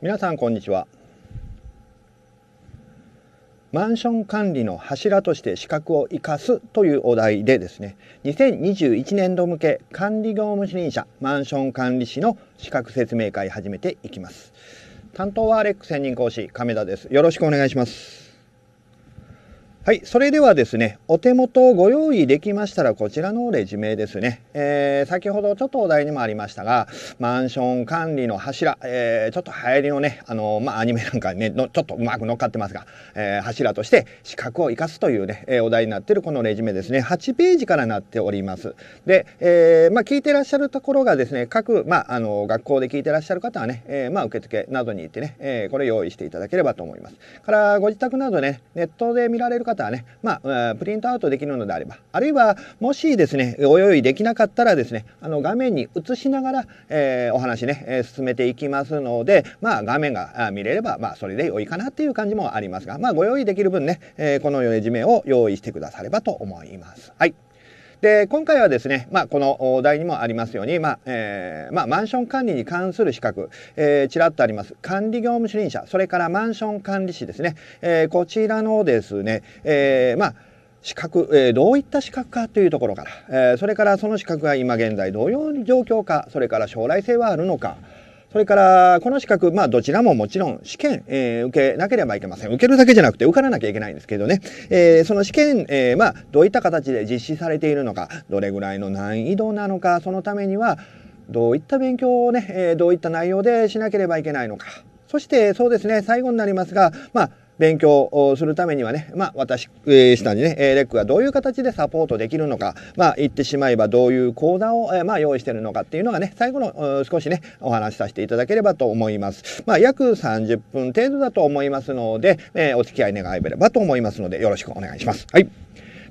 皆さんこんにちはマンション管理の柱として資格を生かすというお題でですね2021年度向け管理業務主任者マンション管理士の資格説明会始めていきます担当はレック専任講師亀田ですよろしくお願いしますはい、それではですね、お手元をご用意できましたら、こちらのレジュメですね、えー、先ほどちょっとお題にもありましたが、マンション管理の柱、えー、ちょっと流行りのね、あのまあ、アニメなんかねの、ちょっとうまく乗っかってますが、えー、柱として資格を生かすというね、えお題になってるこのレジュメですね、8ページからなっております。で、えまあ、聞いてらっしゃるところがですね、各、まあ、あの学校で聞いてらっしゃる方はね、えまあ、受付などに行ってね、えこれ用意していただければと思います。から、ご自宅などね、ネットで見られる方方はね、まあ、プリントアウトできるのであれば、あるいは、もしですね、お用意できなかったらですね、あの画面に映しながら、えー、お話ね、え進めていきますので、まあ、画面が見れれば、まあ、それで良いかなっていう感じもありますが、まあ、ご用意できる分ね、えー、このような地面を用意してくださればと思います。はい。で今回はですね、まあ、このお題にもありますように、まあえーまあ、マンション管理に関する資格、えー、ちらっとあります管理業務主任者それからマンション管理士ですね、えー、こちらのですね、えー、まあ資格、えー、どういった資格かというところから、えー、それからその資格が今現在どういう状況かそれから将来性はあるのかそれから、この資格、まあ、どちらももちろん試験、えー、受けなければいけません。受けるだけじゃなくて受からなきゃいけないんですけどね。えー、その試験、えー、まあ、どういった形で実施されているのか、どれぐらいの難易度なのか、そのためには、どういった勉強をね、えどういった内容でしなければいけないのか。そして、そうですね、最後になりますが、まあ、勉強をするためにはね、まあ、私、えー、下にね、レックがどういう形でサポートできるのか、まあ、言ってしまえばどういう講座を、えー、まあ、用意してるのかっていうのがね、最後の少しね、お話しさせていただければと思います。まあ、約30分程度だと思いますので、えー、お付き合い願えればと思いますので、よろしくお願いします。はい。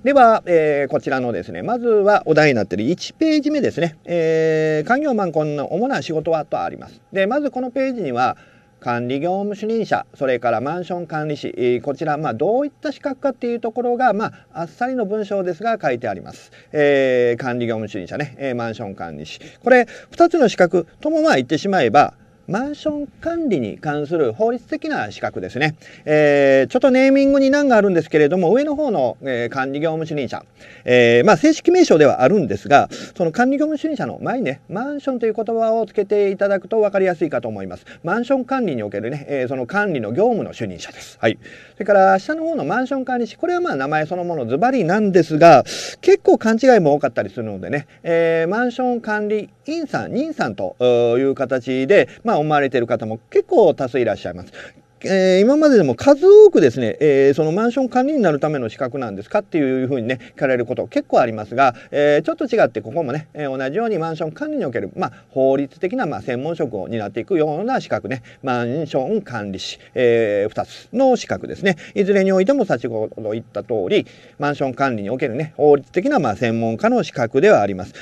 では、えー、こちらのですね、まずはお題になっている1ページ目ですね、えー、官業マンコンの主な仕事はとあります。で、まずこのページには、管理業務主任者それからマンション管理士こちら、まあ、どういった資格かっていうところが、まあ、あっさりの文章ですが書いてあります、えー、管理業務主任者ね、えマンション管理士これ2つの資格ともまあ言ってしまえばマンション管理に関する法律的な資格ですね。えー、ちょっとネーミングに難があるんですけれども、上の方の、えー、管理業務主任者、えー、まあ、正式名称ではあるんですが、その管理業務主任者の前にね、マンションという言葉をつけていただくと分かりやすいかと思います。マンション管理におけるね、えー、その管理の業務の主任者です。はい。それから下の方のマンション管理士、これはまあ名前そのものズバリなんですが、結構勘違いも多かったりするのでね、えマンション管理員さん、任さんという形で、まあ思われている方も結構多数いらっしゃいます。えー、今まででも数多くですね、えー、そのマンション管理になるための資格なんですかっていうふうにね聞かれること結構ありますが、えー、ちょっと違ってここもね、え同じようにマンション管理における、まあ、法律的な、まあ、専門職を担っていくような資格ねマンション管理士、え2つの資格ですねいずれにおいても先ほど言った通りマンション管理におけるね法律的な、まあ、専門家の資格ではあります。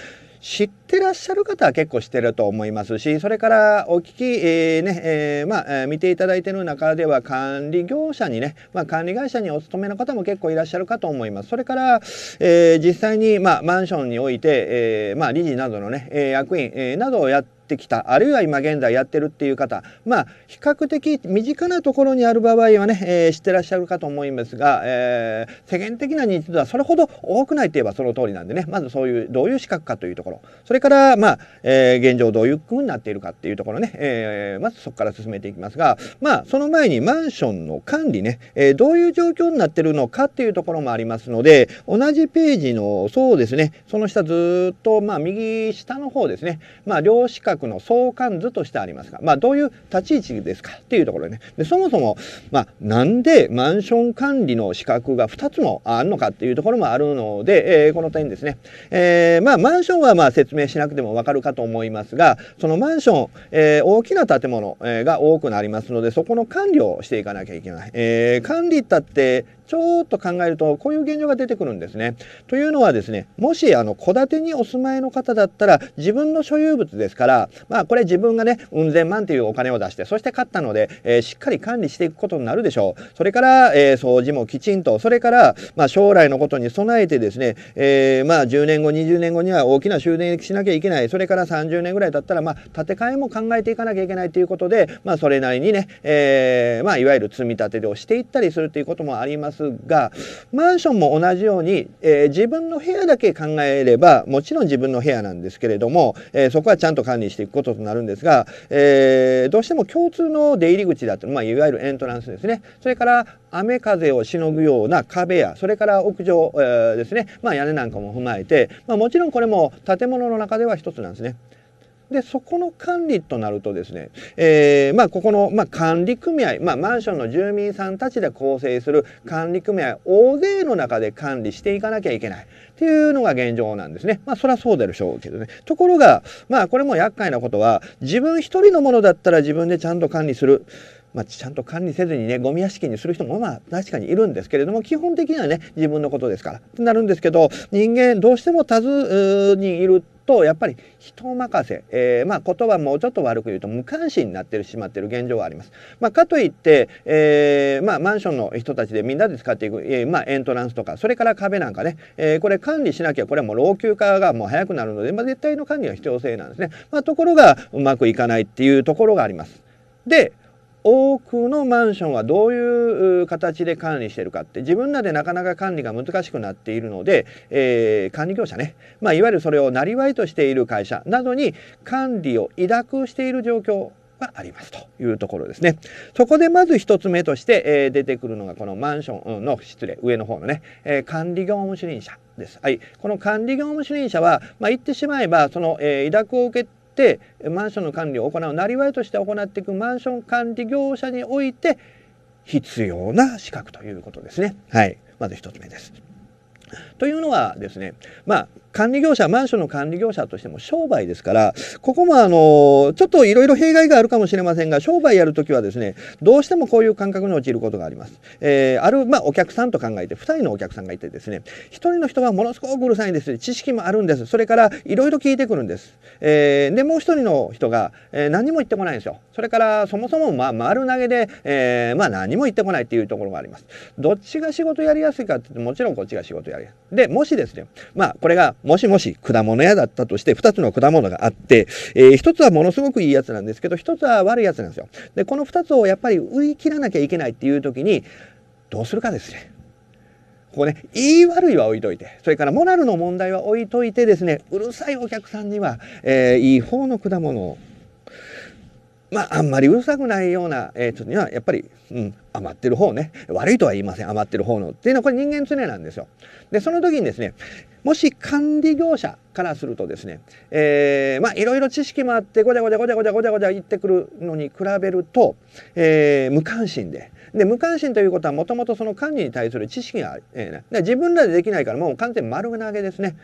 知ってらっしゃる方は結構知ってると思いますしそれからお聞き、えー、ねえー、まあ、見ていただいてる中では管理業者にね、まあ、管理会社にお勤めの方も結構いらっしゃるかと思います。それから、えー、実際に、まあ、マンションにおいて、えまあ、理事などのね役員、などをやってってきたあるいは今現在やってるっていう方まあ比較的身近なところにある場合はね、えー、知ってらっしゃるかと思いますが、えー、世間的な認知度はそれほど多くないといえばその通りなんでねまずそういうどういう資格かというところそれからまあ、えー、現状どういうふうになっているかっていうところね、えー、まずそこから進めていきますがまあその前にマンションの管理ね、えー、どういう状況になってるのかっていうところもありますので同じページのそうですねその下ずっとまあ右下の方ですねまあ格の相関図としてありますが、まあ、どういう立ち位置ですかっていうところね。で、そもそも、まあ、なんでマンション管理の資格が2つもあるのかっていうところもあるので、えー、この点ですね。えー、まあ、マンションはまあ説明しなくてもわかるかと思いますが、そのマンション、えー、大きな建物、えが多くなりますので、そこの管理をしていかなきゃいけない。えー、管理ったってちょっと考えると、こういう現状が出てくるんですね。というのはですね、もし、あの、戸建てにお住まいの方だったら、自分の所有物ですから、まあ、これ自分がね、うん千万というお金を出して、そして買ったので、えー、しっかり管理していくことになるでしょう。それから、えー、掃除もきちんと、それから、まあ、将来のことに備えてですね、えー、まあ、10年後、20年後には大きな修繕しなきゃいけない。それから30年ぐらい経ったら、まあ、建て替えも考えていかなきゃいけないということで、まあ、それなりにね、えー、まあ、いわゆる積み立てをしていったりするということもありますますが、マンションも同じように、えー、自分の部屋だけ考えれば、もちろん自分の部屋なんですけれども、えー、そこはちゃんと管理していくこととなるんですが、えー、どうしても共通の出入り口だと、まあ、いわゆるエントランスですね。それから、雨風をしのぐような壁や、それから屋上、えですね、まあ、屋根なんかも踏まえて、まあ、もちろんこれも建物の中では一つなんですね。でそこの管理となるとですね、えー、まあ、ここの、まあ、管理組合、まあ、マンションの住民さんたちで構成する管理組合大勢の中で管理していかなきゃいけないっていうのが現状なんですね。まあそりゃそうでしょうけどね。ところがまあこれも厄介なことは自分一人のものだったら自分でちゃんと管理する。まあ、ちゃんと管理せずにねゴミ屋敷にする人もまあ確かにいるんですけれども基本的にはね自分のことですからってなるんですけど人間どうしても多数にいるとやっぱり人任せ、えー、まあ、言葉もちょっと悪く言うと無関心になってしまっている現状があります。まあ、かといって、えー、まあ、マンションの人たちでみんなで使っていく、えー、まエントランスとかそれから壁なんかね、えこれ管理しなきゃこれはもう老朽化がもう早くなるので、ま絶対の管理が必要性なんですね。まところがうまくいかないっていうところがあります。で多くのマンションはどういう形で管理してるかって自分らでなかなか管理が難しくなっているので、えー、管理業者ね、まあ、いわゆるそれをなりわいとしている会社などに管理を委託している状況がありますというところですね。そこでまず一つ目として、えー、出てくるのがこのマンションの失礼上の方のね、えー、管理業務主任者です。はい、この管理業務主任者は、まあ、言ってしまえばその、えー、委託を受けってマンションの管理を行うなりわいとして行っていくマンション管理業者において必要な資格ということですね。はい。まず1つ目です。というのはですね、まあ、管理業者、マンションの管理業者としても商売ですから、ここもあの、ちょっといろいろ弊害があるかもしれませんが、商売やるときはですね、どうしてもこういう感覚に陥ることがあります。えー、ある、まあ、お客さんと考えて、2人のお客さんがいてですね、1人の人はものすごくうるさいんです。知識もあるんです。それから、いろいろ聞いてくるんです。えー、で、もう1人の人が、えー、何も言ってこないんですよ。それから、そもそも、まあ、丸投げで、えー、まあ、何も言ってこないっていうところもあります。どっちが仕事やりやすいかって、もちろんこっちが仕事やりやすい。で、もしですね、まあ、これが、もしもし、果物屋だったとして、2つの果物があって、えー、1つはものすごくいいやつなんですけど、1つは悪いやつなんですよ。で、この2つをやっぱり売り切らなきゃいけないっていう時に、どうするかですね。ここね、言い悪いは置いといて、それからモラルの問題は置いといてですね、うるさいお客さんには、えー、いい方の果物をまあ、あんまりうるさくないような、えー、人には、やっぱり、うん、余ってる方ね、悪いとは言いません、余ってる方の。っていうのは、これ人間常なんですよ。で、その時にですね、もし管理業者からするとですね、えー、まあ、いろいろ知識もあって、ごちゃごちゃごちゃごちゃごちゃごちゃ言ってくるのに比べると、えー、無関心で、で無関心ということはもともとその管理に対する知識が、えー、自分らでできないからもう完全丸投げですね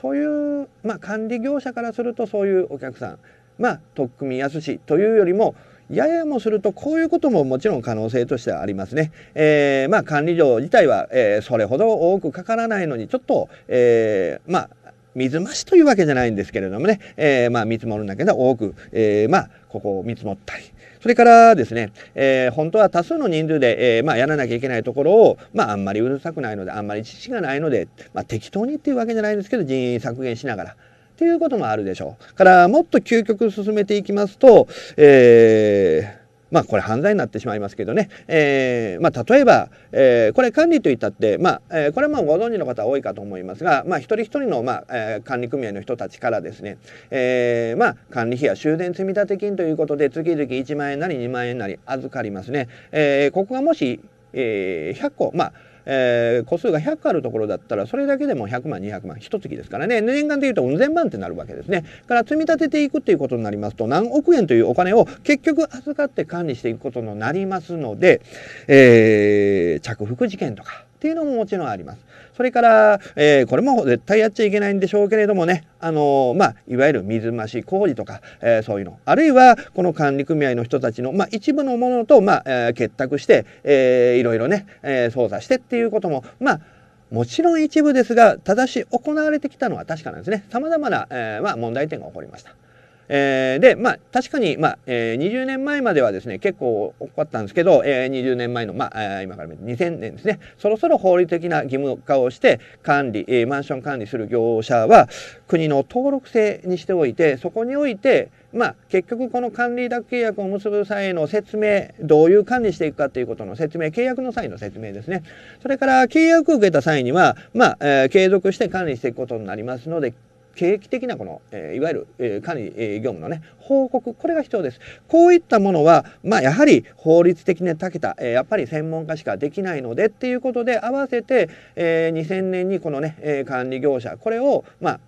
そういう、まあ、管理業者からするとそういうお客さん、まあ取っ組みやすしというよりもややもするとこういうことももちろん可能性としてはありますね。えー、まあ管理上自体は、えー、それほど多くかからないのにちょっと、えー、まあ水増しというわけじゃないんですけれどもね、えー、まあ見積もるんだけど多く、えー、まあここを見積もったり。それからですね、えー、本当は多数の人数で、えー、まあ、やらなきゃいけないところを、まあ、あんまりうるさくないので、あんまり知識がないので、まあ、適当にっていうわけじゃないんですけど、人員削減しながら、っていうこともあるでしょう。からもっと究極進めていきますと、えー、まあこれ犯罪になってしまいますけどね、えー、まあ例えば、えー、これ管理といったって、まあ、えー、これはご存知の方多いかと思いますが、まあ一人一人の、まあえー、管理組合の人たちからですね、えー、まあ管理費や修繕積立金ということで月々1万円なり2万円なり預かりますね。えー、ここがもし、えー、100個、まあえー、個数が100あるところだったら、それだけでも100万、200万、一月ですからね、年間でいうとうん千万ってなるわけですね。から積み立てていくっていうことになりますと、何億円というお金を結局預かって管理していくことになりますので、えー、着服事件とか、っていうのももちろんあります。それから、えー、これも絶対やっちゃいけないんでしょうけれどもね、あのー、まあ、いわゆる水増し工事とか、えー、そういうの、あるいは、この管理組合の人たちの、まあ、一部のものと、まあ、えー、結託して、えー、いろいろね、えー、操作してっていうことも、まあ、もちろん一部ですが、正し行われてきたのは確かなんですね。様々な、えー、まあ、問題点が起こりました。えー、で、まあ、確かに、まあ、えー、20年前まではですね、結構多かったんですけど、えー、20年前の、まあ、今から見2000年ですね、そろそろ法律的な義務化をして、管理、えー、マンション管理する業者は、国の登録制にしておいて、そこにおいて、まあ、結局この管理委託契約を結ぶ際の説明、どういう管理していくかということの説明、契約の際の説明ですね。それから契約を受けた際には、まあ、えー、継続して管理していくことになりますので、景気的なこの、えー、いわゆる、えー、管理、えー、業務のね、報告、これが必要です。こういったものは、まあ、やはり法律的に長けた、えー、やっぱり専門家しかできないのでっていうことで、合わせて、えー、2000年にこのね、えー、管理業者、これを、まあ、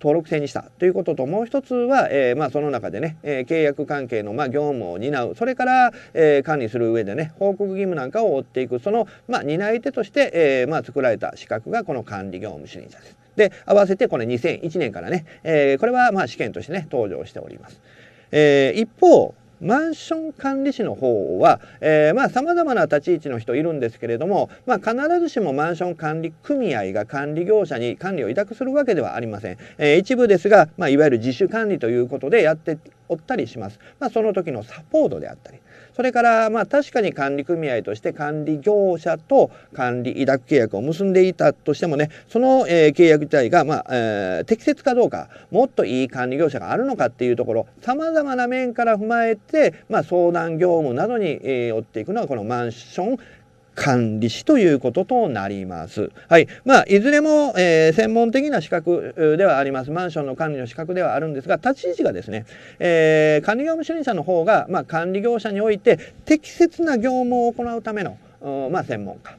登録制にしたということともう一つは、えー、まあ、その中でね、えー、契約関係の、まあ、業務を担うそれから、えー、管理する上でね報告義務なんかを追っていくその、まあ、担い手として、えまあ、作られた資格がこの管理業務主任者です。で合わせてこれ2001年からね、えこれはま試験としてね登場しております。え一方マンション管理士の方は、えー、まあ様々な立ち位置の人いるんですけれども、まあ、必ずしもマンション管理組合が管理業者に管理を委託するわけではありません。えー、一部ですが、まあ、いわゆる自主管理ということでやっておったりします。まあ、その時のサポートであったり、それからまあ確かに管理組合として管理業者と管理委託契約を結んでいたとしてもねその、えー、契約自体が、まあえー、適切かどうかもっといい管理業者があるのかっていうところさまざまな面から踏まえて、まあ、相談業務などに、えー、追っていくのがこのマンション、管理士ということとなります。はい。まあ、いずれも、えー、専門的な資格ではあります。マンションの管理の資格ではあるんですが、立ち位置がですね、えー、管理業務主任者の方が、まあ、管理業者において適切な業務を行うための、まあ、専門家。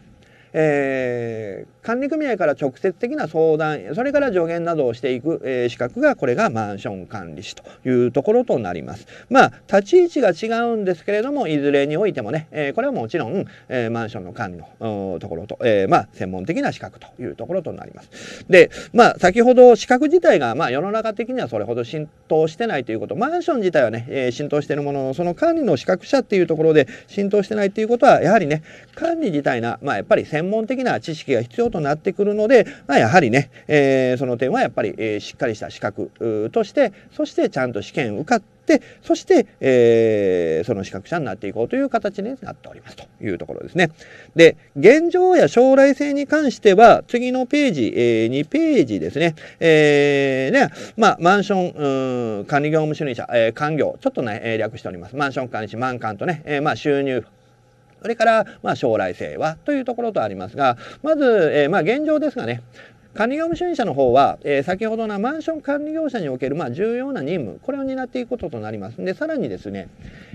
えー、管理組合から直接的な相談、それから助言などをしていく、えー、資格がこれがマンション管理士というところとなります。まあ、立ち位置が違うんですけれども、いずれにおいてもね、えー、これはもちろん、えー、マンションの管理のところと、えー、まあ、専門的な資格というところとなります。で、まあ、先ほど資格自体が、まあ、世の中的にはそれほど浸透してないということ、マンション自体はね、えー、浸透しているものの、その管理の資格者っていうところで浸透してないっていうことは、やはりね、管理自体が、まあ、やっぱり専専門的な知識が必要となってくるので、まあ、やはりね、えー、その点はやっぱり、えー、しっかりした資格として、そしてちゃんと試験受かって、そして、えー、その資格者になっていこうという形になっておりますというところですね。で、現状や将来性に関しては、次のページ、えー、2ページですね。えー、ね、まあ、マンション、管理業務主任者、えー、官業、ちょっとね、略しております。マンション管理士、満館とね、えー、まあ、収入、それから、まあ、将来性はというところとありますがまず、えー、まあ、現状ですがね管理業務主任者の方は、えー、先ほどのマンション管理業者における、まあ、重要な任務これを担っていくこととなりますでさらにですね、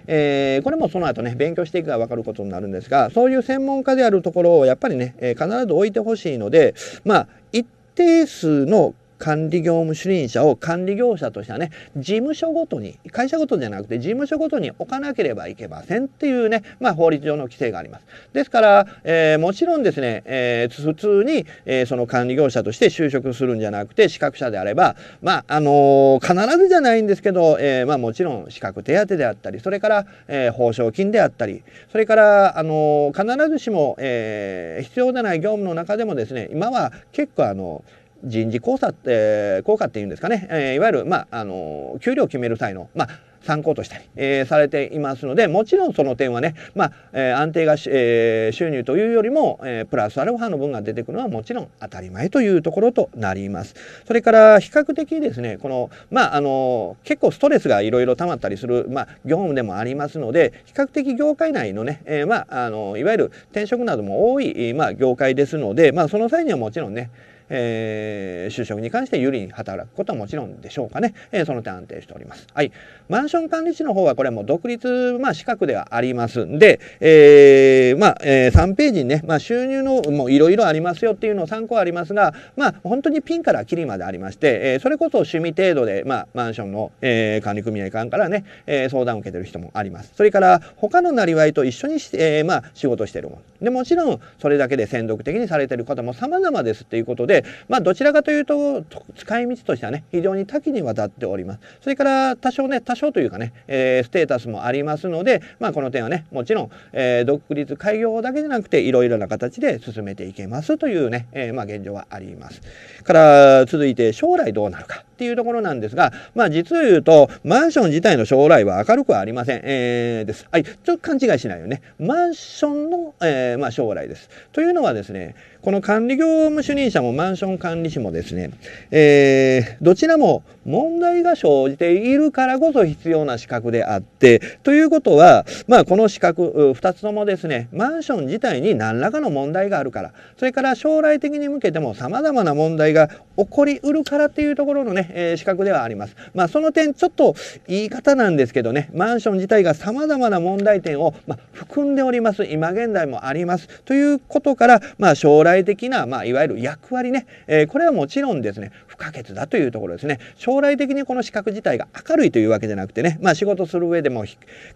えー、これもその後ね勉強していくが分かることになるんですがそういう専門家であるところをやっぱりね、え必ず置いてほしいのでまあ一定数の管理業務主任者を管理業者としてはね事務所ごとに会社ごとじゃなくて事務所ごとに置かなければいけませんっていうね、まあ、法律上の規制があります。ですから、えー、もちろんですね、えー、普通に、えー、その管理業者として就職するんじゃなくて資格者であればまああのー、必ずじゃないんですけど、えー、まあ、もちろん資格手当であったりそれから、えー、報奨金であったりそれから、あの必ずしも、え必要でない業務の中でもですね今は結構あのー人事効果,、って、効果っていうんですかね、えー、いわゆる、まあ、あの給料を決める際の、まあ、参考としたり、えー、されていますのでもちろんその点はね、まあえー、安定が、えー、収入というよりも、えー、プラスアルファの分が出てくるのはもちろん当たり前というところとなります。それから比較的ですねこの、まあ、あの結構ストレスがいろいろ溜まったりする、まあ、業務でもありますので比較的業界内のね、えーまあ、あのいわゆる転職なども多い、まあ、業界ですので、まあ、その際にはもちろんねえー、就職に関して有利に働くことはもちろんでしょうかね、えー、その点安定しております。はい。マンション管理士の方はこれも独立、まあ、資格ではありますんで、えー、まあ、えー、3ページにね、まあ、収入のもいろいろありますよっていうのを参考ありますが、まあ、本当にピンからキリまでありまして、えー、それこそ趣味程度で、まあ、マンションの、えー、管理組合官からね、えー、相談を受けてる人もあります。それから、他のなりわいと一緒にし、えー、まあ、仕事してるもん。で、もちろん、それだけで専属的にされてる方も様々ですっていうことで、で、まあ、どちらかというと使い道としてはね非常に多岐にわたっておりますそれから多少ね多少というかね、えー、ステータスもありますので、まあ、この点はねもちろん、えー、独立開業だけじゃなくていろいろな形で進めていけますというね、えー、まあ、現状はありますから続いて将来どうなるかっていうところなんですが、まあ、実を言うとマンション自体の将来は明るくはありません、えー、です。はい、ちょっと勘違いしないよね。マンションの、えー、まあ、将来です。というのはですねこの管理業務主任者もマンション管理士もですね、えー、どちらも問題が生じているからこそ必要な資格であって、ということは、まあこの資格、2つともですね、マンション自体に何らかの問題があるから、それから将来的に向けても様々な問題が起こりうるからっていうところのね、えー、資格ではあります。まあその点、ちょっと言い方なんですけどね、マンション自体が様々な問題点を、まあ、含んでおります。今現在もあります。ということから、まあ将来体的な、まあ、いわゆる役割ね、えー、これはもちろんですね不可欠だというところですね将来的にこの資格自体が明るいというわけじゃなくてねまあ仕事する上でも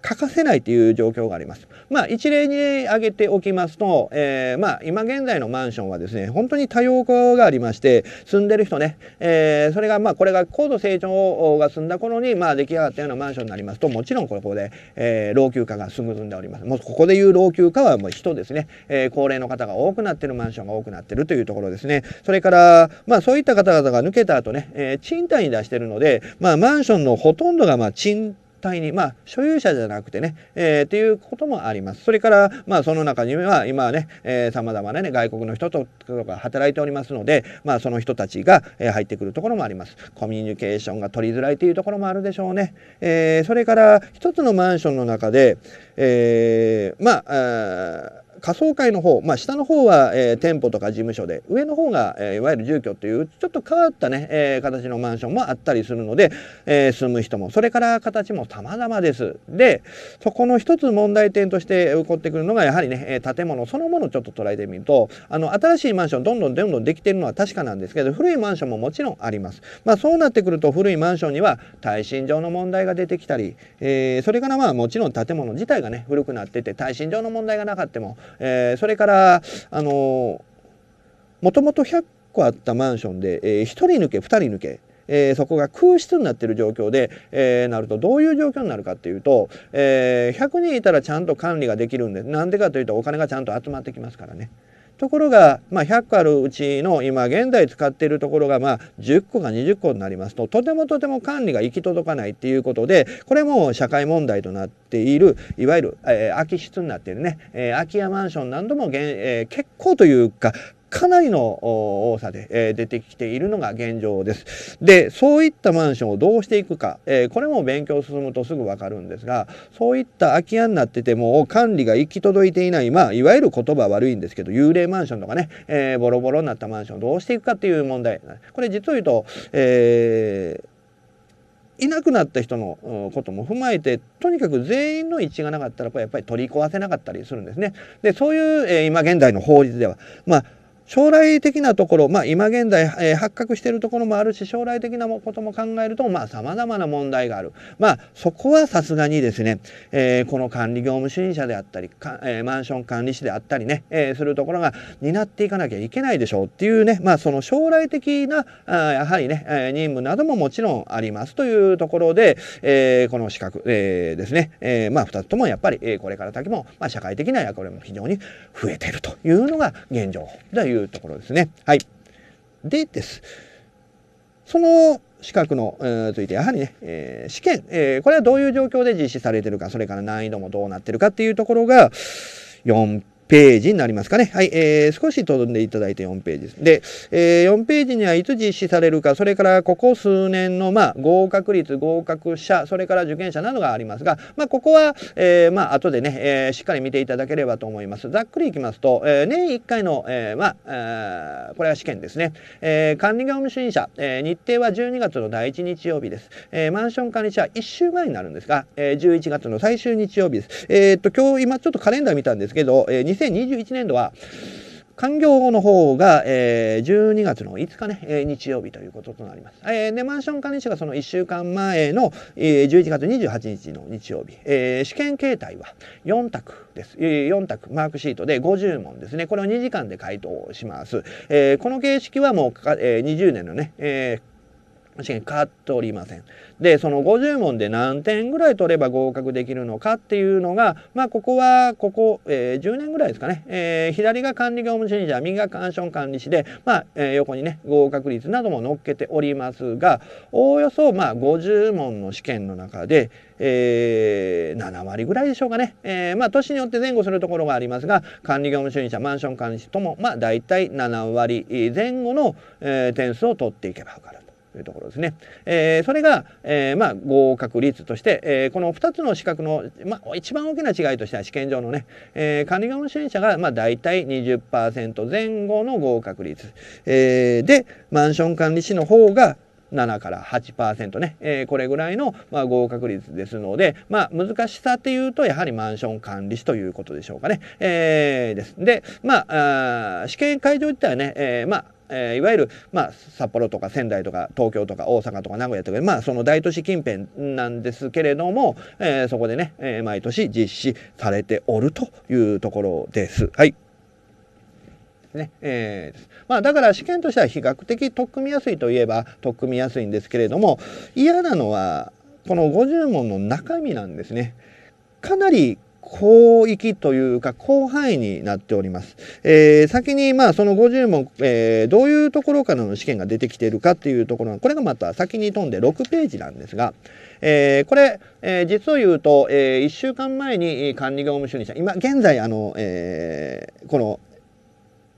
欠かせないという状況がありますまあ一例に挙げておきますと、えー、まあ今現在のマンションはですね本当に多様化がありまして住んでる人ね、えー、それがまあこれが高度成長が済んだ頃にまあ出来上がったようなマンションになりますともちろんここで、えー、老朽化が進んでおりますもうここでいう老朽化はもう人ですね、えー、高齢の方が多くなってるマンションが多くなってるというところですねそれからまあそういった方々が、ね抜けた後ね、えー、賃貸に出してるので、まあ、マンションのほとんどが、まあ、賃貸に、まあ、所有者じゃなくてね、えー、っていうこともあります。それから、まあ、その中には、今はね、えー、様々なね、外国の人とか働いておりますので、まあ、その人たちが、え入ってくるところもあります。コミュニケーションが取りづらいというところもあるでしょうね。えー、それから、一つのマンションの中で、えー、まあ、あ仮想会の方、まあ、下の方は、えー、店舗とか事務所で上の方が、えー、いわゆる住居というちょっと変わったね、えー、形のマンションもあったりするので、え住む人もそれから形も様々です。でそこの一つ問題点として起こってくるのがやはりね建物そのものをちょっと捉えてみるとあの新しいマンションどんどんどんどんできてるのは確かなんですけど古いマンションももちろんあります。まあ、そうなってくると古いマンションには耐震上の問題が出てきたり、えそれからまあもちろん建物自体がね古くなってて耐震上の問題がなかったもえー、それからあのもともと100個あったマンションで、えー、1人抜け2人抜けえー、そこが空室になってる状況で、えー、なるとどういう状況になるかっていうと、えー、100人いたらちゃんと管理ができるんでなんでかというとお金がちゃんと集まってきますからね。ところが、まあ、100個あるうちの今現在使っているところが、まあ、10個が20個になりますととてもとても管理が行き届かないっていうことでこれも社会問題となっているいわゆる、えー、空き室になっているね、えー、空き家マンション何度も、えー、結構というかかなりの多さで、出てきているのが現状です。で、そういったマンションをどうしていくか、これも勉強進むとすぐわかるんですが、そういった空き家になってても管理が行き届いていない、まあ、いわゆる言葉悪いんですけど、幽霊マンションとかね、えー、ボロボロになったマンションをどうしていくかっていう問題。これ実を言うと、えー、いなくなった人のことも踏まえてとにかく全員の一致がなかったらやっぱり取り壊せなかったりするんですね。でそういう、えー、今現代の法律ではまあ将来的なところ、まあ、今現在、えー、発覚しているところもあるし将来的なことも考えるとまあざまな問題がある、まあ、そこはさすがにですね、えー、この管理業務主任者であったりか、えー、マンション管理士であったりね、えするところが担っていかなきゃいけないでしょうっていうね、まあ、その将来的なあやはりね、え任務などももちろんありますというところで、えこの資格、えですね、えまあ、2つともやっぱり、えこれから先も、まあ、社会的な役割も非常に増えているというのが現状といういうところですね。はい。でです。その資格の、えー、ついてやはりね、えー、試験、えー、これはどういう状況で実施されてるかそれから難易度もどうなってるかっていうところが4ページになりますかね。はい、えー、少し飛んでいただいて4ページです。で、えー、4ページにはいつ実施されるか、それからここ数年の、まあ、合格率、合格者、それから受験者などがありますが、まあ、ここは、えー、まあ、後でね、えー、しっかり見ていただければと思います。ざっくりいきますと、えー、年1回の、えー、まあ、これは試験ですね。えー、管理業務主任者、えー、日程は12月の第1日曜日です。えー、マンション管理者は1週前になるんですが、えー、11月の最終日曜日です。えー、っと、今日、今ちょっとカレンダー見たんですけど、えー、2021年度は、官業の方が、えー、12月の5日ね、えー、日曜日ということとなります。えー、で、マンション管理士がその1週間前の、えー、11月28日の日曜日、えー、試験形態は4択です。4択、マークシートで50問ですね。これを2時間で回答します。えー、この形式はもうか、えー、20年のね、えー試験買っておりません。で、その50問で何点ぐらい取れば合格できるのかっていうのが、まあ、ここは、ここ、えー、10年ぐらいですかね、えー、左が管理業務主任者、右がンション管理士で、まあ、えー、横にね、合格率なども載っけておりますが、おおよそ、まあ、50問の試験の中で、えー、7割ぐらいでしょうかね。えー、まあ、年によって前後するところがありますが、管理業務主任者、マンション管理士とも、まあ、大体7割前後の、えー、点数を取っていけば分かる。いうところですね。えー、それが、えー、まあ、合格率として、えー、この2つの資格の、まあ、一番大きな違いとしては試験場のね、え管理業務支援者が、まあ、大体20%前後の合格率、えでマンション管理士の方が7から8%ね、えー、これぐらいの、まあ、合格率ですので、まあ、難しさっていうとやはりマンション管理士ということでしょうかね。えー、です。で、まあ、あ試験会場自体はね、えー、まあえー、いわゆる、まあ、札幌とか仙台とか東京とか大阪とか名古屋とか、まあ、その大都市近辺なんですけれども、えー、そこでね、えー、毎年実施されておるというところです。はいねえー、まあだから試験としては比較的取っ組みやすいといえば取っ組みやすいんですけれども嫌なのはこの50問の中身なんですね。かなり広域というか広範囲になっております。えー、先にまあその50問、えー、どういうところからの試験が出てきているかっていうところがこれがまた先に飛んで6ページなんですが、えー、これ、えー、実を言うと、えー、1週間前に管理業務主任者今現在あの、えー、この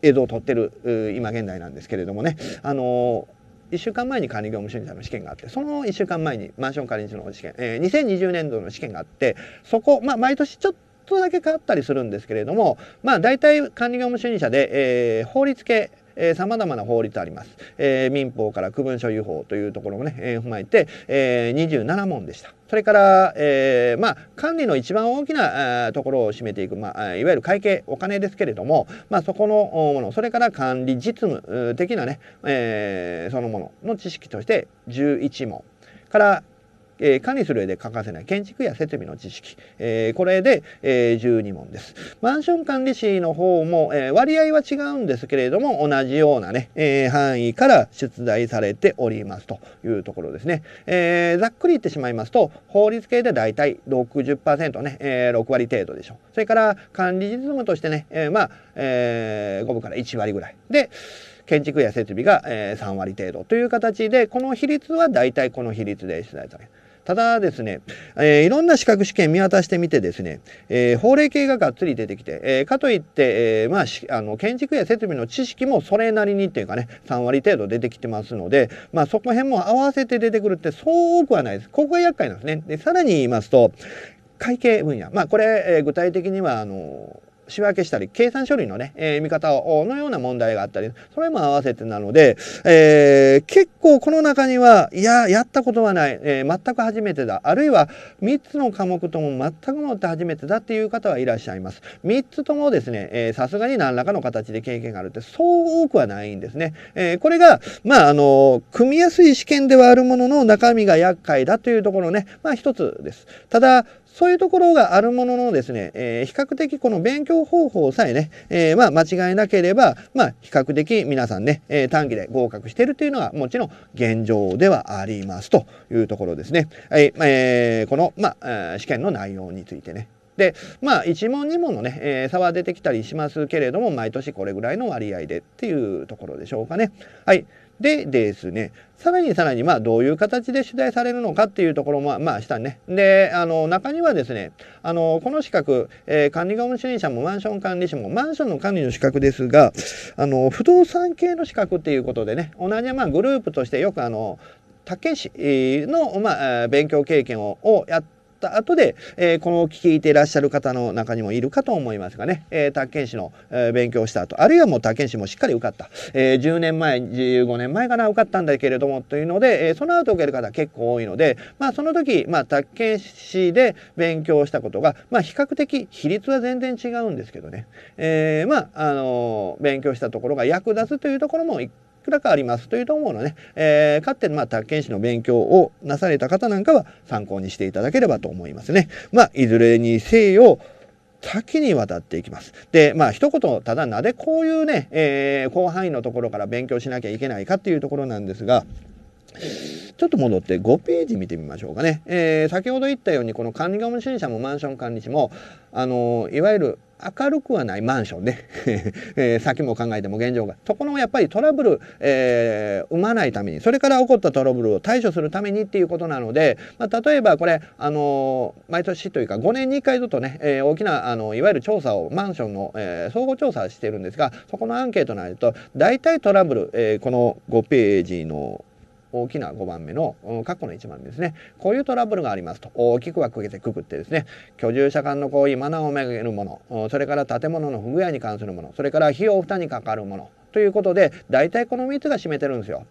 映像を撮ってる今現代なんですけれどもねあの1週間前に管理業務主任者の試験があってその1週間前にマンション管理人の試験、えー、2020年度の試験があってそこ、まあ、毎年ちょっととだけ変わったりするんですけれども、まあ、大体管理業務主任者で、えー、法律系、えー、様々な法律あります。えー、民法から区分所有法というところもね、えー、踏まえて、えー、27問でした。それから、えー、まあ、管理の一番大きなところを占めていく、まあ、いわゆる会計、お金ですけれども、まあ、そこのもの、それから管理実務的なね、えー、そのものの知識として11問。から、えー、管理する上で欠かせない建築や設備の知識、えー、これで、えー、12問です。マンション管理士の方も、え割合は違うんですけれども、同じようなね、え範囲から出題されておりますというところですね。えざっくり言ってしまいますと、法律系で大体60%ね、え6割程度でしょう。それから管理実務としてね、えまあ、え5分から1割ぐらい。で、建築や設備が、え3割程度という形でこの比率は大体この比率で出題される。ただですね、えー、いろんな資格試験見渡してみてですね、えー、法令系ががっつり出てきて、えー、かといって、えー、まあ、あの、建築や設備の知識もそれなりにっていうかね、3割程度出てきてますので、まあ、そこ辺も合わせて出てくるってそう多くはないです。ここが厄介なんですね。で、さらに言いますと、会計分野。まあ、これ、えー、具体的には、あの、仕分けしたり、計算処理のね、え見方を、のような問題があったり、それも合わせてなので、え結構この中には、いや、やったことはない、え全く初めてだ、あるいは3つの科目とも全くもって初めてだっていう方はいらっしゃいます。3つともですね、さすがに何らかの形で経験があるって、そう多くはないんですね。えこれが、まあ、あの、組みやすい試験ではあるものの中身が厄介だというところね、まあ一つです。ただ、そういうところがあるもののですね、えー、比較的この勉強方法さえね、えー、まあ間違いなければ、まあ比較的皆さんね、えー、短期で合格してるというのはもちろん現状ではありますというところですね。はい、えー、この、まあ、試験の内容についてね。でまあ1問2問のね、えー、差は出てきたりしますけれども毎年これぐらいの割合でっていうところでしょうかね。はいでですね、さらにさらに、まあ、どういう形で取材されるのかっていうところも、まあ、したね。で、あの、中にはですね、あの、この資格、えー、管理業務主任者もマンション管理者も、マンションの管理の資格ですが、あの、不動産系の資格っていうことでね、同じ、まあ、グループとしてよく、あの、他市の、まあ、勉強経験ををやって、った後で、えー、この聞いていらっしゃる方の中にもいるかと思いますがね、えー、宅建士の、えー、勉強した後、あるいはもう宅建士もしっかり受かった、えー、10年前、15年前かな、受かったんだけれどもというので、えー、その後受ける方結構多いので、まあその時、まあ宅建士で勉強したことが、まあ比較的比率は全然違うんですけどね、えー、まあ、あの勉強したところが役立つというところもくらかありますというところのね、えー、かつての、まあ、宅建士の勉強をなされた方なんかは参考にしていただければと思いますね。まあ、いずれにせよ、先にわたっていきます。で、まあ一言、ただなぜこういうね、えー、広範囲のところから勉強しなきゃいけないかっていうところなんですが、ちょっと戻って5ページ見てみましょうかね。えー、先ほど言ったように、この管理業務主任者もマンション管理士も、あのー、いわゆる明るくはないマンションね、えー、先も考えても現状がそこのやっぱりトラブル、えー、生まないためにそれから起こったトラブルを対処するためにっていうことなので、まあ、例えばこれ、あのー、毎年というか5年に1回ずっとね、えー、大きなあのいわゆる調査をマンションの、えー、総合調査してるんですがそこのアンケートになると大体トラブル、えー、この5ページの大きな5番目の、過去の1番目ですねこういうトラブルがありますと大きくはくてくくってですね居住者間の行為マナーをめぐるものそれから建物の不具合に関するものそれから費用負担にかかるものということで大体この3つが占めてるんですよ。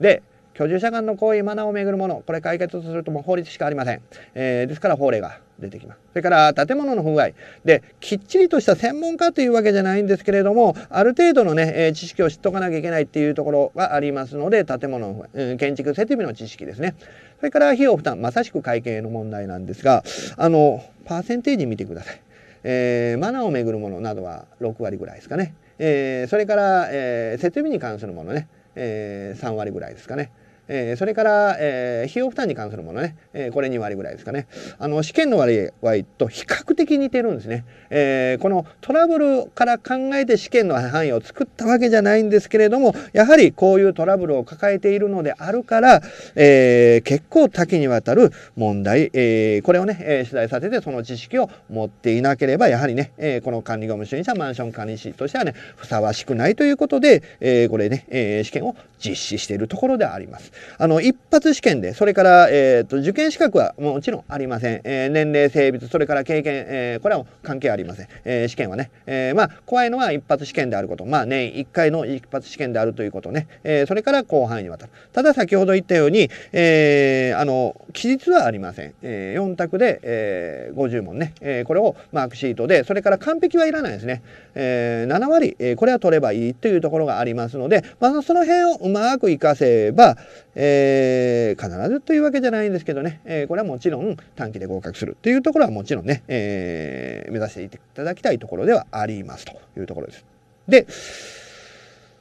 で居住者間の行為マナーをめぐるものこれ解決するともう法律しかありません、えー、ですから法令が出てきますそれから建物の不具合できっちりとした専門家というわけじゃないんですけれどもある程度のね、えー、知識を知っとかなきゃいけないっていうところがありますので建物のうん、建築設備の知識ですねそれから費用負担まさしく会計の問題なんですがあのパーセンテージ見てください、えー、マナーをめぐるものなどは6割ぐらいですかね、えそれから、え設備に関するものね、え3割ぐらいですかねえー、それから、えー、費用負担に関するものね、えー、これ2割ぐらいですかね。あの、試験の割合と比較的似てるんですね。えこのトラブルから考えて試験の範囲を作ったわけじゃないんですけれども、やはりこういうトラブルを抱えているのであるから、え結構多岐にわたる問題、えこれをね、えー、取材させてその知識を持っていなければ、やはりね、えこの管理業務主任者、マンション管理士としてはね、ふさわしくないということで、えこれね、え試験を実施しているところであります。。あの、一発試験で、それから、えっ、ー、と、受験資格はもちろんありません。えー、年齢、性別、それから経験、えー、これは関係ありません。え試験はね。えまあ、怖いのは一発試験であること。まあ、年1回の一発試験であるということね。えそれから広範囲にわたる。ただ、先ほど言ったように、えあの、期日はありません。え4択で、え50問ね。えこれをマークシートで、それから完璧はいらないですね。え7割、えこれは取ればいいというところがありますので、まあ、その辺をうまく活かせば、えー、必ずというわけじゃないんですけどね、えー、これはもちろん短期で合格するというところはもちろんね、えー、目指していただきたいところではありますというところです。で、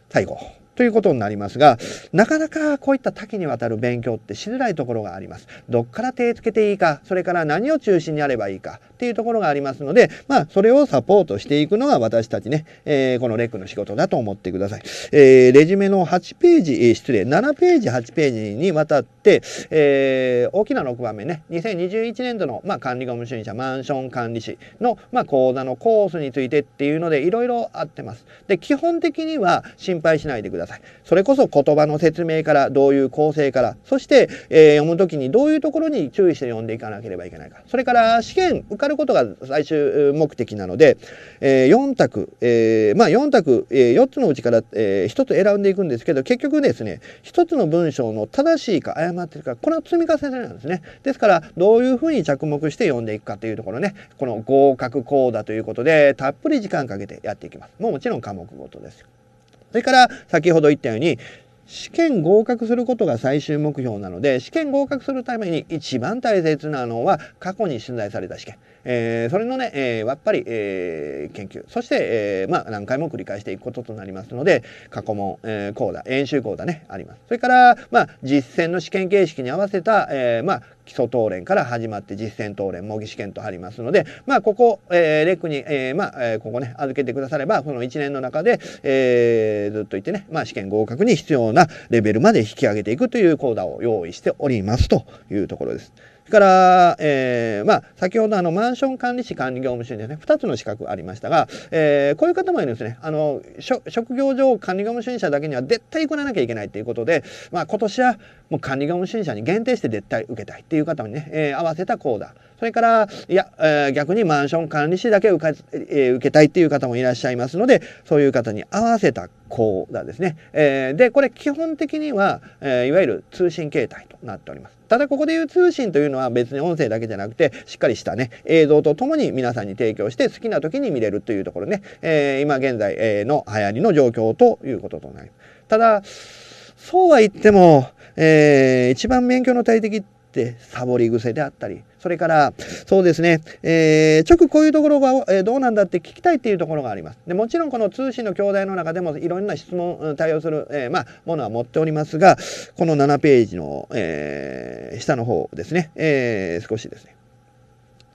最後。ということになりますが、なかなかこういった多岐にわたる勉強ってしづらいところがあります。どっから手つけていいか、それから何を中心にあればいいか、っていうところがありますので、まあ、それをサポートしていくのが私たちね、えー、このレックの仕事だと思ってください。えー、レジュメの8ページ、えー、失礼、7ページ、8ページにわたって、えー、大きな6番目ね、2021年度の、まあ、管理が無主任者、マンション管理士の、まあ、講座のコースについてっていうので、いろいろあってます。で、基本的には心配しないでください。それこそ言葉の説明から、どういう構成から、そして、えー、読むときにどういうところに注意して読んでいかなければいけないか。それから、試験受かるることが最終目的なので、えー、4択、えー、まあ4択、えー、4つのうちから、えー、1つ選んでいくんですけど、結局ですね、1つの文章の正しいか誤っているか、これは積み重ねなんですね。ですから、どういうふうに着目して読んでいくかというところね、この合格講座ということで、たっぷり時間かけてやっていきます。もうもちろん科目ごとです。それから、先ほど言ったように、試験合格することが最終目標なので試験合格するために一番大切なのは過去に取材された試験えー、それのね、えー、やっぱり、えー、研究そして、えー、まあ何回も繰り返していくこととなりますので過去問、えー、講座演習講座ねありますそれからまあ実践の試験形式に合わせた、えー、まあ基礎答練から始まって実践答練模擬試験とありますのでまあここ、えー、レックに、えー、まあ、えここね預けてくださればこの1年の中で、えー、ずっといてねまあ試験合格に必要なレベルまで引き上げていくという講座を用意しておりますというところです。から、えー、まあ、先ほどあの、マンション管理士管理業務任ですね、2つの資格ありましたが、えー、こういう方もいるんですね。あの、職業上管理業務主任者だけには絶対行わなきゃいけないということで、まあ、今年はもう管理業務主任者に限定して絶対受けたいっていう方にね、えー、合わせた講座。それから、いや、えー、逆にマンション管理士だけ受け,、えー、受けたいっていう方もいらっしゃいますので、そういう方に合わせた講座ですね。えー、で、これ基本的には、えー、いわゆる通信形態となっております。ただここでいう通信というのは別に音声だけじゃなくてしっかりしたね映像とともに皆さんに提供して好きな時に見れるというところね、えー、今現在の流行りの状況ということとなります。ただそうは言っても、えー、一番免許の大敵ってってサボり癖であったりそれからそうですね、えー、直こういうところが、えどうなんだって聞きたいっていうところがありますでもちろんこの通信の兄弟の中でもいろんな質問対応する、えー、まあ、ものは持っておりますがこの7ページの、えー、下の方ですね、え少しですね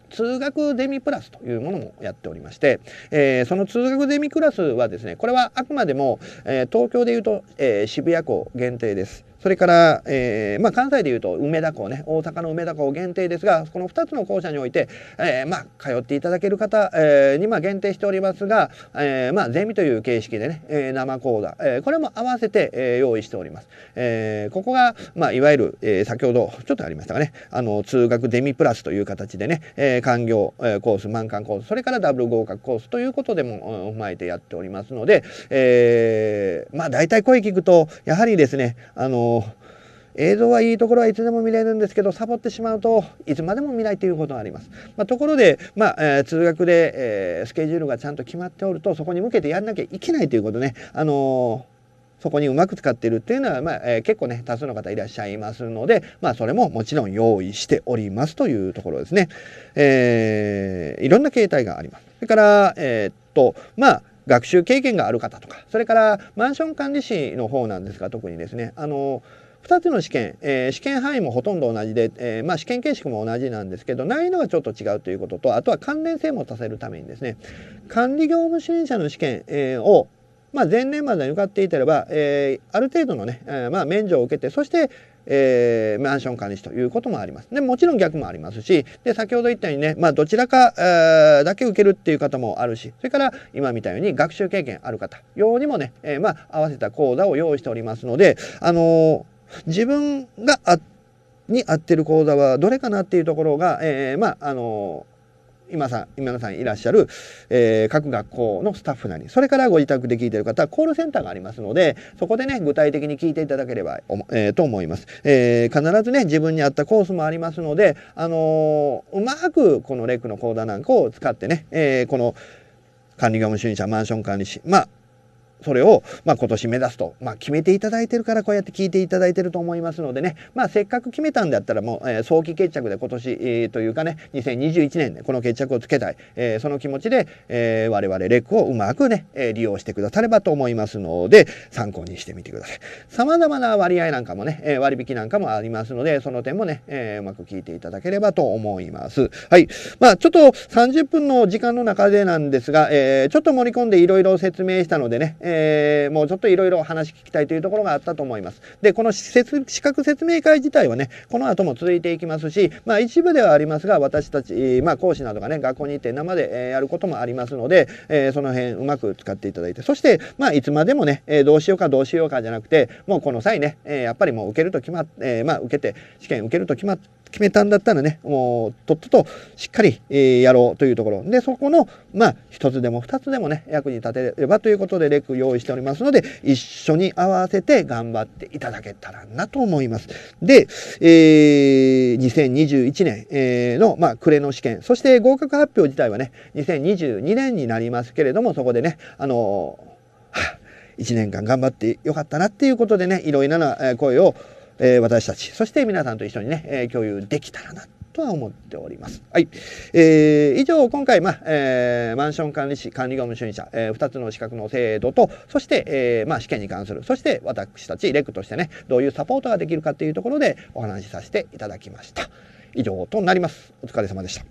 通学デミプラスというものもやっておりまして、えー、その通学デミクラスはですねこれはあくまでも、えー、東京でいうと、えー、渋谷校限定ですそれから、えー、まあ、関西でいうと梅田港ね大阪の梅田港限定ですがこの2つの校舎において、えー、まあ、通っていただける方、えー、にまあ、限定しておりますが、えまあ、ゼミという形式でね、え生講座、えこれも合わせて、え用意しております。えここが、まいわゆる、え先ほどちょっとありましたがねあの通学ゼミプラスという形でね、え官業、えコース満館コースそれからダブル合格コースということでも、うん、踏まえてやっておりますので、えまあ大体声聞くとやはりですねあの映像はいいところはいつでも見れるんですけどサボってしまうといつまでも見ないということがあります。まあ、ところで、まあえー、通学で、えー、スケジュールがちゃんと決まっておるとそこに向けてやんなきゃいけないということね。あのー、そこにうまく使ってるっていうのは、まあえー、結構ね多数の方いらっしゃいますので、まあ、それももちろん用意しておりますというところですね。えー、いろんな形態があります。それから、えっとまあ学習経験がある方とかそれからマンション管理士の方なんですが特にですねあの2つの試験、えー、試験範囲もほとんど同じで、えー、まあ、試験形式も同じなんですけど難易度がちょっと違うということとあとは関連性もさせるためにですね管理業務主任者の試験、えー、をまあ、前年までに受かっていたれば、えー、ある程度のね、えー、まあ、免除を受けてそして、えー、マンション管理士ということもあります。で、もちろん逆もありますし、で、先ほど言ったようにね、まあ、どちらか、えー、だけ受けるっていう方もあるし、それから、今みたいに学習経験ある方、用にもね、えー、まあ、合わせた講座を用意しておりますので、あの自分があ、に合ってる講座はどれかなっていうところが、えまあ、あの今さん、皆さんいらっしゃる、えー、各学校のスタッフなり、それからご自宅で聞いてる方はコールセンターがありますので、そこでね、具体的に聞いていただければ、えー、と思います。えー、必ずね、自分に合ったコースもありますので、あのうまくこのレックの講座なんかを使ってね、えこの管理業務主任者、マンション管理士、まあ、それを、まあ、今年目指すと、まあ、決めていただいてるからこうやって聞いていただいてると思いますのでね、まあ、せっかく決めたんだったらもう、えー、早期決着で今年、えー、というかね2021年でこの決着をつけたい、えー、その気持ちで、えー、我々レックをうまくね、えー、利用してくださればと思いますので参考にしてみてください。さまざまな割合なんかもね、えー、割引なんかもありますのでその点もね、えー、うまく聞いていただければと思います。はい。まあちょっと30分の時間の中でなんですが、えー、ちょっと盛り込んでいろいろ説明したのでね、えー、もうちょっといろいろ話聞きたいというところがあったと思います。で、この資格説明会自体はね、この後も続いていきますし、まあ一部ではありますが、私たち、まあ講師などがね、学校に行って生で、えやることもありますので、えー、その辺うまく使っていただいて、そして、まあいつまでもね、えどうしようかどうしようかじゃなくて、もうこの際ね、えやっぱりもう受けると決まっ、えまあ受けて、試験受けると決まって、決めたんだったらね、もう、とっととしっかり、えー、やろうというところ。で、そこの、まあ、一つでも二つでもね、役に立てればということで、レク用意しておりますので、一緒に合わせて頑張っていただけたらなと思います。で、えー、2021年、えー、の、まあ、暮れの試験、そして合格発表自体はね、2022年になりますけれども、そこでね、あのー、1年間頑張ってよかったなっていうことでね、いろいろな声をえー、私たち、そして皆さんと一緒にね、えー、共有できたらなとは思っております。はい。えー、以上、今回、まあ、えー、マンション管理士、管理業務主任者、えー、2つの資格の制度と、そして、えー、まあ、試験に関する、そして私たち、レクとしてね、どういうサポートができるかっていうところでお話しさせていただきました。以上となります。お疲れ様でした。